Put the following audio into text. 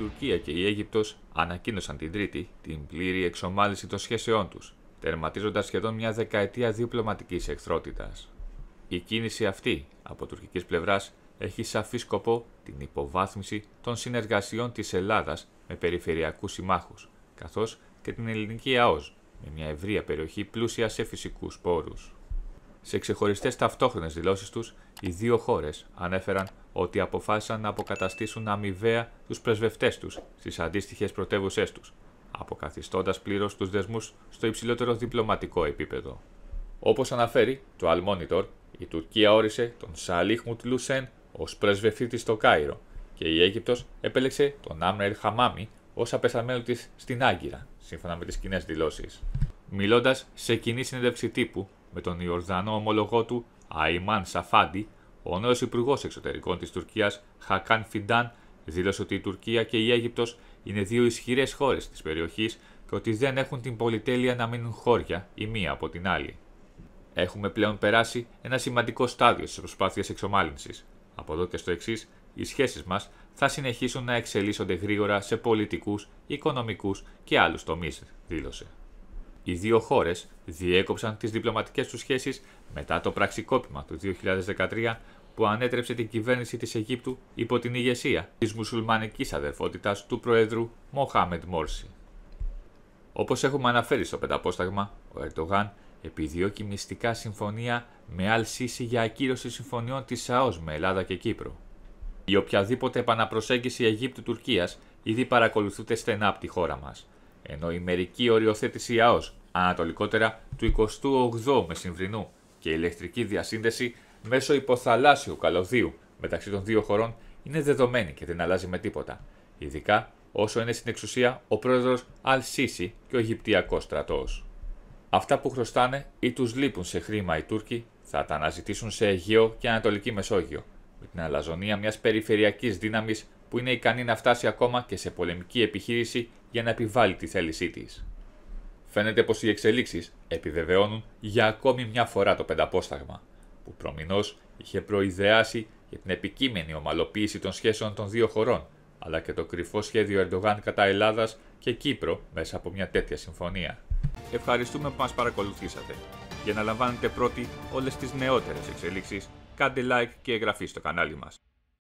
Τουρκία και η Αίγυπτος ανακοίνωσαν την Τρίτη την πλήρη εξομάλυση των σχέσεών τους, τερματίζοντας σχεδόν μια δεκαετία διπλωματικής εχθρότητας. Η κίνηση αυτή από τουρκικής πλευράς έχει σαφή σκοπό την υποβάθμιση των συνεργασιών της Ελλάδας με περιφερειακούς συμμάχους, καθώς και την ελληνική ΑΟΣ, με μια ευρεία περιοχή πλούσια σε φυσικούς πόρους. Σε ξεχωριστές ταυτόχρονες δηλώσεις τους, οι δύο χώρες ανέφεραν ότι αποφάσισαν να αποκαταστήσουν αμοιβαία τους πρεσβευτές τους στις αντίστοιχες πρωτεύουσές τους, αποκαθιστώντας πλήρως τους δεσμούς στο υψηλότερο διπλωματικό επίπεδο. Όπως αναφέρει το Al Monitor, η Τουρκία όρισε τον Σαλίχ Λουσέν ως πρεσβευτή στο Κάιρο και η Αίγυπτος επέλεξε τον Άμνερ Χαμάμι ως απεσταλμένο της στην Άγκυρα, σύμφωνα με τις κοινές δηλώσεις. Μιλώντας σε κοινή συνέντευξη τύπου με τον Ιορδανό ομολογό του Αϊμάν Σαφάντι, ο νέος Υπουργός Εξωτερικών της Τουρκίας Χακάν Φιντάν δήλωσε ότι η Τουρκία και η Αίγυπτος είναι δύο ισχυρές χώρες της περιοχής και ότι δεν έχουν την πολυτέλεια να μείνουν χώρια η μία από την άλλη. Έχουμε πλέον περάσει ένα σημαντικό στάδιο στις προσπάθειες εξομάλυνσης. Από εδώ και στο εξής, οι σχέσεις μας θα συνεχίσουν να εξελίσσονται γρήγορα σε πολιτικούς, οικονομικούς και άλλους τομείς, δήλωσε. Οι δύο χώρες διέκοψαν τις διπλωματικές τους σχέσεις μετά το πραξικόπημα του 2013 που ανέτρεψε την κυβέρνηση της Αιγύπτου υπό την ηγεσία της μουσουλμανικής αδερφότητας του Προέδρου Μοχάμεντ Μόρση. Όπως έχουμε αναφέρει στο πενταπόσταγμα, ο Ερντογάν επιδιώκει μυστικά συμφωνία με Αλ για ακύρωση συμφωνιών της ΑΟΣ με Ελλάδα και Κύπρο. Η οποιαδήποτε επαναπροσέγγιση Αιγύπτου-Τουρκία ήδη παρακολουθούνται στενά από τη χώρα μας, ενώ η μερική οριοθέτηση ΑΟΣ ανατολικότερα του 28ου μεσημβρινού και η ηλεκτρική διασύνδεση μέσω υποθαλάσσιου καλωδίου μεταξύ των δύο χωρών είναι δεδομένη και δεν αλλάζει με τίποτα, ειδικά όσο είναι στην εξουσία ο πρόεδρος Αλ Σίση και ο Αιγυπτιακός στρατός. Αυτά που χρωστάνε ή τους λείπουν σε χρήμα οι Τούρκοι θα τα αναζητήσουν σε Αιγαίο και Ανατολική Μεσόγειο, με την αλαζονία μιας περιφερειακής δύναμης που είναι ικανή να φτάσει ακόμα και σε πολεμική επιχείρηση για να επιβάλλει τη θέλησή της. Φαίνεται πως οι εξελίξεις επιβεβαιώνουν για ακόμη μια φορά το πενταπόσταγμα, που προμηνώς είχε προειδεάσει για την επικείμενη ομαλοποίηση των σχέσεων των δύο χωρών, αλλά και το κρυφό σχέδιο Ερντογάν κατά Ελλάδας και Κύπρο μέσα από μια τέτοια συμφωνία. Ευχαριστούμε που μας παρακολουθήσατε. Για να λαμβάνετε πρώτοι όλες τις νεότερες εξελίξεις, κάντε like και εγγραφή στο κανάλι μας.